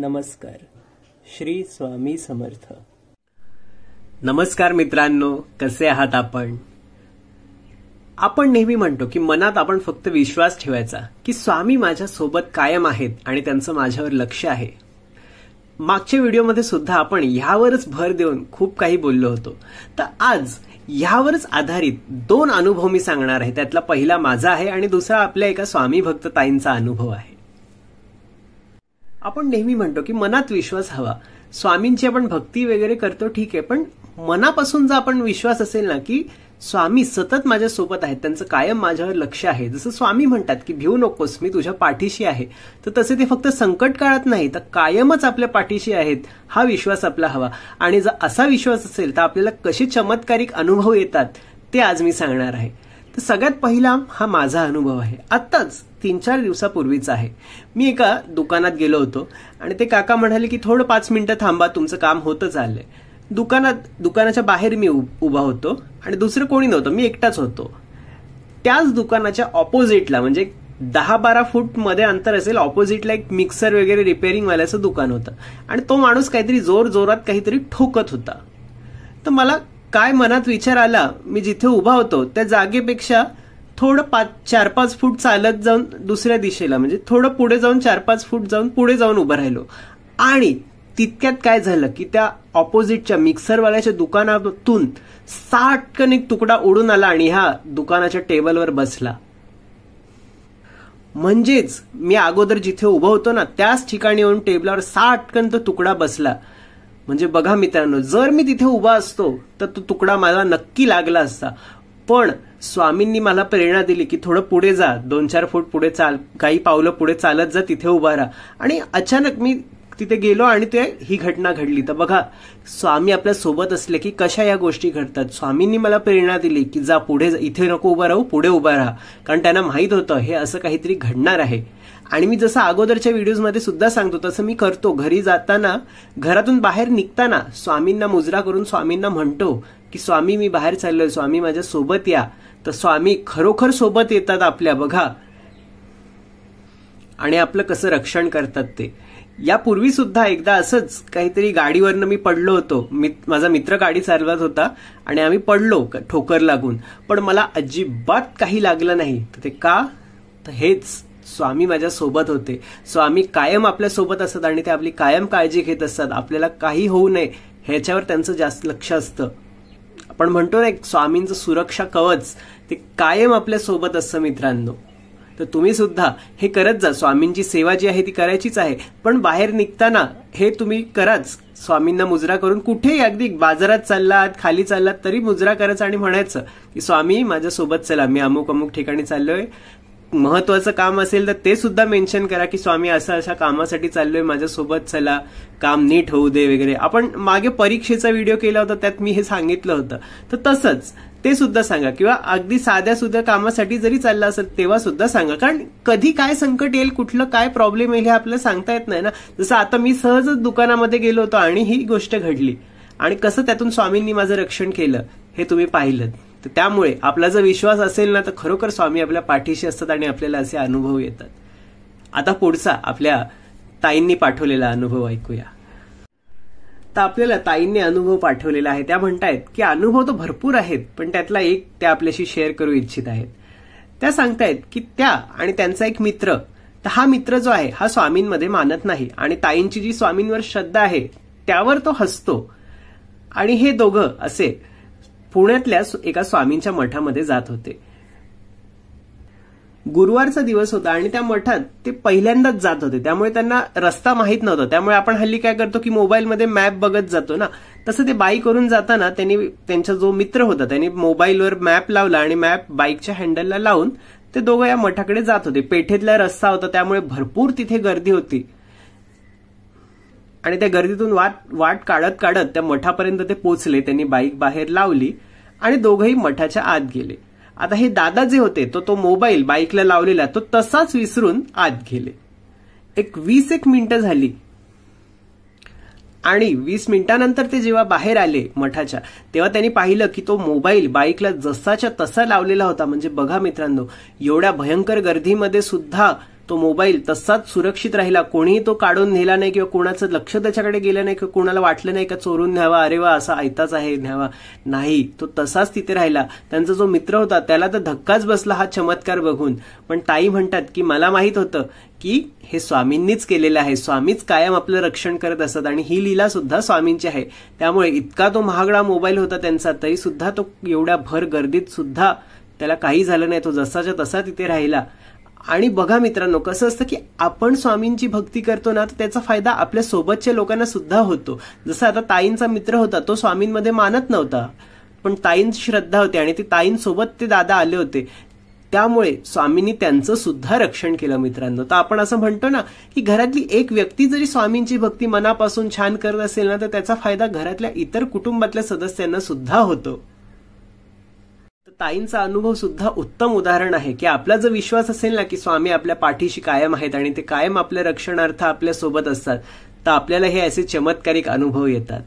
नमस्कार श्री स्वामी समर्थ नमस्कार मित्रांनो कसे आहात आपण आपण नेहमी म्हणतो की मनात आपण फक्त विश्वास ठेवायचा की स्वामी माझ्या सोबत कायम आहेत आणि त्यांचं माझ्यावर लक्ष आहे मागच्या व्हिडिओमध्ये सुद्धा आपण ह्यावरच भर देऊन खूप काही बोललो होतो तर आज ह्यावरच आधारित दोन अनुभव मी सांगणार आहे त्यातला पहिला माझा आहे आणि दुसरा आपल्या एका स्वामी भक्त ताईंचा अनुभव आहे आपण नेहमी म्हणतो की मनात विश्वास हवा स्वामींची आपण भक्ती वगैरे करतो ठीक आहे पण मनापासून जर आपण विश्वास असेल ना की स्वामी सतत माझ्या सोबत आहेत त्यांचं कायम माझ्यावर लक्ष आहे जसं स्वामी म्हणतात की भिवू नकोस मी तुझ्या पाठीशी आहे तर तसे ते फक्त संकट काळात नाही तर कायमच आपल्या पाठीशी आहेत हा विश्वास आपला हवा आणि जर असा विश्वास असेल तर आपल्याला कसे चमत्कारिक अनुभव येतात ते आज मी सांगणार आहे तर सगळ्यात पहिला हा माझा अनुभव आहे आत्ताच तीन चार दिवसापूर्वीचा आहे मी एका दुकानात गेलो होतो आणि ते काका म्हणाले की थोडं पाच मिनिटं थांबा तुमचं काम होतं आलंय दुकानात दुकानाच्या बाहेर मी उभा होतो आणि दुसरं कोणी नव्हतं मी एकटाच होतो त्याच दुकानाच्या ऑपोजिटला म्हणजे दहा बारा फूट मध्ये अंतर असेल ऑपोजिटला एक मिक्सर वगैरे रिपेअरिंगवाल्याचं दुकान होतं आणि तो माणूस काहीतरी जोर जोरात काहीतरी ठोकत होता तर मला काय मनात विचार आला मी जिथे उभा होतो त्या जागेपेक्षा थोडं पाच चार पाच फूट चालत जाऊन दुसऱ्या दिशेला म्हणजे थोडं पुढे जाऊन चार पाच फूट जाऊन पुढे जाऊन उभं राहिलो आणि तितक्यात काय झालं की त्या ऑपोजिटच्या मिक्सरवाल्याच्या दुकानातून साठकन एक तुकडा उडून आला आणि हा दुकानाच्या टेबलवर बसला म्हणजेच मी अगोदर जिथे उभं होतो ना त्याच ठिकाणी येऊन टेबलावर साठकन तो तुकडा बसला म्हणजे बघा मित्रांनो जर मी तिथे उभा असतो तर तो तुकडा मला नक्की लागला असता पण स्वामींनी मला प्रेरणा दिली की थोडं पुढे जा दोन चार फूट पुढे चाल काही पावलं पुढे चालत जा तिथे उभा राहा आणि अचानक मी तिथे गेलो आणि ते ही घटना घडली तर बघा स्वामी आपल्या सोबत असले की कशा या गोष्टी घडतात स्वामींनी मला प्रेरणा दिली की जा पुढे इथे नको उभा राहू पुढे उभा राहा कारण त्यांना माहीत होतं हे असं काहीतरी घडणार आहे आणि मी जसं अगोदरच्या व्हिडिओजमध्ये सुद्धा सांगतो तसं मी करतो घरी जाताना घरातून बाहेर निघताना स्वामींना मुजरा करून स्वामींना म्हणतो की स्वामी मी बाहेर चाललोय स्वामी माझ्या सोबत या तर स्वामी खरोखर सोबत येतात आपल्या बघा आणि आपलं कसं रक्षण करतात ते यापूर्वी सुद्धा एकदा असंच काहीतरी गाडीवरनं मी पडलो होतो मित, माझा मित्र गाडी चालवत होता आणि आम्ही पडलो ठोकर लागून पण मला अजिबात काही लागलं नाही तर ते का तर हेच स्वामी माझ्या सोबत होते स्वामी कायम आपल्या सोबत असतात आणि ते आपली कायम काळजी घेत असतात आपल्याला काही होऊ नये ह्याच्यावर त्यांचं जास्त लक्ष असतं आपण म्हणतो ना एक स्वामींचं सुरक्षा कवच ते कायम आपल्या सोबत असतं मित्रांनो तर तुम्ही सुद्धा हे करत जा स्वामींची सेवा जी आहे ती करायचीच आहे पण बाहेर निघताना हे तुम्ही कराच स्वामींना मुजरा करून कुठेही अगदी बाजारात चाललात खाली चाललात तरी मुजरा करायचं आणि म्हणायचं की स्वामी माझ्यासोबत चला मी अमुक अमुक ठिकाणी चाललोय महत्वाचं काम असेल तर ते सुद्धा मेन्शन करा की स्वामी असं अशा कामासाठी चाललोय माझ्यासोबत चला काम नीट होऊ दे वगैरे आपण मागे परीक्षेचा व्हिडिओ केला होता त्यात मी हे सांगितलं होतं तर तसंच ते सुद्धा सांगा किंवा अगदी साध्या सुद्धा कामासाठी जरी चाललं असेल तेव्हा सुद्धा सांगा कारण कधी काय संकट येईल कुठलं काय प्रॉब्लेम येईल हे आपल्याला सांगता येत नाही ना जसं आता मी सहजच दुकानामध्ये गेलो होतो आणि ही गोष्ट घडली आणि कसं त्यातून स्वामींनी माझं रक्षण केलं हे तुम्ही पाहिलं तर त्यामुळे आपला जर विश्वास असेल ना तर खरोखर स्वामी आपल्या पाठीशी असतात आणि आपल्याला असे अनुभव येतात आता पुढचा आपल्या ताईंनी पाठवलेला अनुभव ऐकूया तर आपल्याला ताईंनी अनुभव पाठवलेला आहे त्या म्हणतायत की अनुभव तर भरपूर आहेत पण त्यातला एक त्या आपल्याशी शेअर करू इच्छित आहेत त्या सांगतायत की त्या आणि त्यांचा एक मित्र तर हा मित्र जो आहे हा स्वामींमध्ये मानत नाही आणि ताईंची जी स्वामींवर श्रद्धा आहे त्यावर तो हसतो आणि हे दोघं असे पुण्यातल्या एका स्वामींच्या मठामध्ये जात होते गुरुवारचा दिवस होता आणि त्या मठात ते पहिल्यांदाच जात होते त्यामुळे त्यांना रस्ता माहीत नव्हता त्यामुळे आपण हल्ली काय करतो की मोबाईलमध्ये मॅप बघत जातो ना तसं ते बाईक करून जाताना त्यांनी त्यांचा जो मित्र होता त्यांनी मोबाईलवर मॅप लावला आणि मॅप बाईकच्या हँडलला लावून ते दोघं या मठाकडे जात होते पेठेतला रस्ता होता त्यामुळे भरपूर तिथे गर्दी होती आणि त्या गर्दीतून वाट वाट काढत काढत त्या मठापर्यंत ते पोचले त्यांनी बाईक बाहेर लावली आणि दोघंही मठाच्या आत गेले आता हे दादा जे होते तो तो मोबाईल बाईकला लावलेला तो तसाच विसरून आत गेले एक वीस एक मिनिटं झाली आणि वीस मिनिटांनंतर ते जेव्हा बाहेर आले मठाच्या तेव्हा त्यांनी पाहिलं की तो मोबाईल बाईकला जसाच्या तसा लावलेला होता म्हणजे बघा मित्रांनो एवढ्या भयंकर गर्दीमध्ये सुद्धा तो मोबाईल तसाच सुरक्षित राहिला कोणीही तो काढून नेला नाही किंवा कोणाचं लक्ष त्याच्याकडे गेलं नाही किंवा कोणाला वाटलं नाही का चोरून न्यावा अरे वा असा ऐताच आहे न्यावा नाही तो तसाच तिथे राहिला त्यांचा जो मित्र होता त्याला तर धक्काच बसला हा चमत्कार बघून पण ताई म्हणतात की मला माहीत होतं की हे स्वामींनीच केलेलं आहे स्वामीच कायम आपलं रक्षण करत असत आणि ही लीला सुद्धा स्वामींची आहे त्यामुळे इतका तो महागडा मोबाईल होता त्यांचा तरी सुद्धा तो एवढ्या भर गर्दीत सुद्धा त्याला काही झालं नाही तो जसाच्या तसा तिथे राहिला आणि बघा मित्रांनो कसं असतं की आपण स्वामींची भक्ती करतो ना तर त्याचा फायदा आपल्या सोबतच्या लोकांना सुद्धा होतो जसं आता ताईंचा मित्र होता तो स्वामींमध्ये मानत नव्हता पण ताईं श्रद्धा होती आणि ती ताईंसोबत ते दादा आले होते त्यामुळे स्वामींनी त्यांचं सुद्धा रक्षण केलं मित्रांनो तर आपण असं म्हणतो ना की घरातली एक व्यक्ती जरी स्वामींची भक्ती मनापासून छान करत असेल ना तर त्याचा फायदा घरातल्या इतर कुटुंबातल्या सदस्यांना सुद्धा होतो ताईंचा अनुभव सुद्धा उत्तम उदाहरण आहे की आपला जर विश्वास असेल ना की स्वामी आपल्या पाठीशी कायम आहेत आणि ते कायम आपल्या रक्षणार्थ आपल्या सोबत असतात तर आपल्याला हे असे चमत्कारिक अनुभव येतात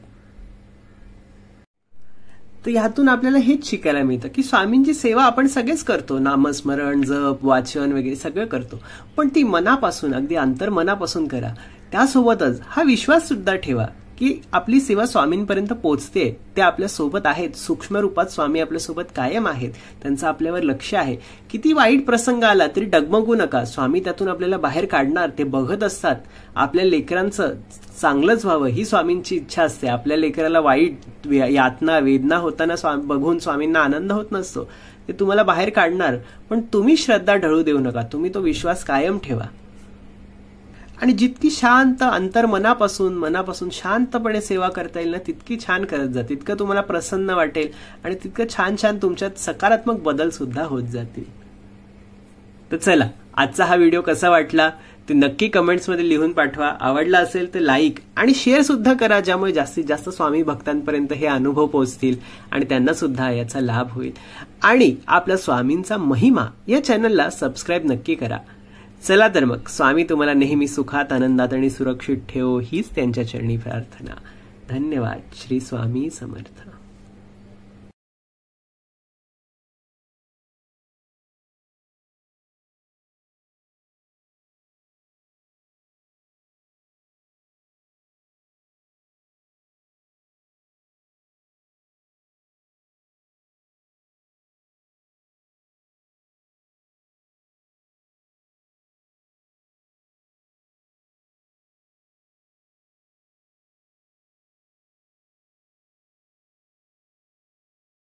तर यातून आपल्याला हेच शिकायला मिळतं की स्वामींची सेवा आपण सगळेच करतो नामस्मरण जप वाचन वगैरे सगळं करतो पण ती मनापासून अगदी अंतर मनापासून करा त्यासोबतच हा विश्वास सुद्धा ठेवा की आपली सेवा स्वामींपर्यंत पोहोचते ते आपल्या सोबत आहेत सूक्ष्म रूपात स्वामी आपल्यासोबत कायम आहेत त्यांचं आपल्यावर लक्ष आहे किती वाईट प्रसंग आला तरी डगमगू नका स्वामी त्यातून आपल्याला बाहेर काढणार ते बघत असतात आपल्या लेकरांचं चांगलंच व्हावं ही स्वामींची इच्छा असते आपल्या लेकराला वाईट यातना वेदना होताना स्वामी बघून स्वामींना आनंद होत नसतो ते तुम्हाला बाहेर काढणार पण तुम्ही श्रद्धा ढळू देऊ नका तुम्ही तो विश्वास कायम ठेवा आणि जितकी शांत अंतर मनापासून मनापासून शांतपणे सेवा करता येईल ना तितकी छान करत जा तितकं तुम्हाला प्रसन्न वाटेल आणि तितकं छान छान तुमच्यात सकारात्मक बदल सुद्धा होत जातील तर चला आजचा हा व्हिडिओ कसा वाटला ते नक्की कमेंट्समध्ये लिहून पाठवा आवडला असेल तर लाईक आणि शेअर सुद्धा करा ज्यामुळे जास्तीत जास्त स्वामी भक्तांपर्यंत हे अनुभव पोहोचतील आणि त्यांना सुद्धा याचा लाभ होईल आणि आपल्या स्वामींचा महिमा या चॅनलला सबस्क्राईब नक्की करा चला तर मग स्वामी तुम्हाला नेहमी सुखात आनंदात आणि सुरक्षित ठेव हीच त्यांच्या चरणी प्रार्थना धन्यवाद श्री स्वामी समर्थ